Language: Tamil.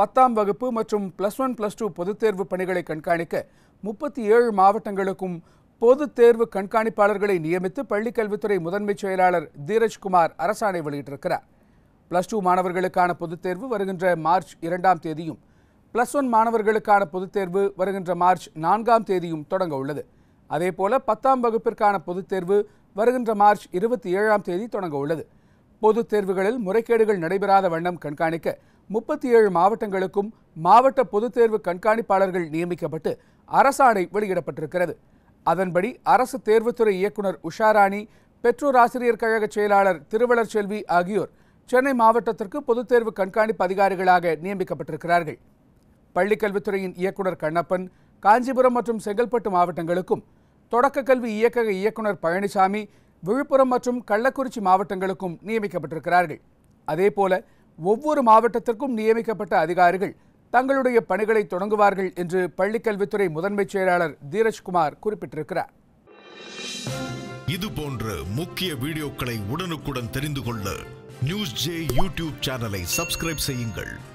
பத்தாம் வகுப்பு மற்றும் பிளஸ் ஒன் பிளஸ் டூ பொதுத் தேர்வு பணிகளை கண்காணிக்க முப்பத்தி ஏழு மாவட்டங்களுக்கும் பொதுத் தேர்வு கண்காணிப்பாளர்களை நியமித்து பள்ளிக்கல்வித்துறை முதன்மைச் செயலாளர் தீரஜ்குமார் அரசாணை வெளியிட்டிருக்கிறார் பிளஸ் டூ மாணவர்களுக்கான பொதுத் தேர்வு வருகின்ற மார்ச் இரண்டாம் தேதியும் பிளஸ் ஒன் மாணவர்களுக்கான பொதுத் தேர்வு வருகின்ற மார்ச் நான்காம் தேதியும் தொடங்க உள்ளது அதேபோல பத்தாம் வகுப்பிற்கான பொதுத் தேர்வு வருகின்ற மார்ச் இருபத்தி ஏழாம் தேதி தொடங்க உள்ளது பொதுத் தேர்வுகளில் முறைகேடுகள் நடைபெறாத வண்ணம் கண்காணிக்க முப்பத்தி ஏழு மாவட்டங்களுக்கும் மாவட்ட பொதுத் தேர்வு கண்காணிப்பாளர்கள் நியமிக்கப்பட்டு அரசாணை வெளியிடப்பட்டிருக்கிறது அதன்படி அரசு தேர்வுத்துறை இயக்குநர் உஷாராணி பெற்றோர் ஆசிரியர் கழக செயலாளர் திருவளர் செல்வி ஆகியோர் சென்னை மாவட்டத்திற்கு பொதுத் தேர்வு கண்காணிப்பு அதிகாரிகளாக நியமிக்கப்பட்டிருக்கிறார்கள் பள்ளிக்கல்வித்துறையின் இயக்குநர் கண்ணப்பன் காஞ்சிபுரம் மற்றும் செங்கல்பட்டு மாவட்டங்களுக்கும் தொடக்க கல்வி இயக்கக இயக்குநர் பழனிசாமி விழுப்புரம் மற்றும் கள்ளக்குறிச்சி மாவட்டங்களுக்கும் நியமிக்கப்பட்டிருக்கிறார்கள் அதேபோல ஒவ்வொரு மாவட்டத்திற்கும் நியமிக்கப்பட்ட அதிகாரிகள் தங்களுடைய பணிகளை தொடங்குவார்கள் என்று பள்ளிக்கல்வித்துறை முதன்மைச் செயலாளர் தீரஜ்குமார் குறிப்பிட்டிருக்கிறார் இது போன்ற முக்கிய வீடியோக்களை உடனுக்குடன் தெரிந்து கொள்ள நியூஸ் ஜே யூடியூப் சேனலை சப்ஸ்கிரைப் செய்யுங்கள்